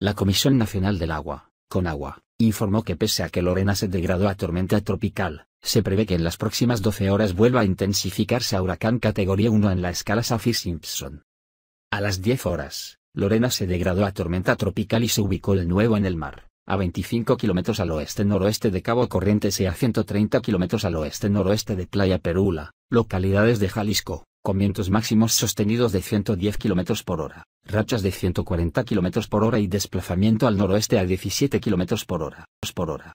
La Comisión Nacional del Agua, Conagua, informó que pese a que Lorena se degradó a tormenta tropical, se prevé que en las próximas 12 horas vuelva a intensificarse a huracán categoría 1 en la escala Saffir-Simpson. A las 10 horas, Lorena se degradó a tormenta tropical y se ubicó de nuevo en el mar, a 25 kilómetros al oeste-noroeste de Cabo Corrientes y a 130 kilómetros al oeste-noroeste de Playa Perula, localidades de Jalisco con vientos máximos sostenidos de 110 km por hora, rachas de 140 km por hora y desplazamiento al noroeste a 17 km por hora.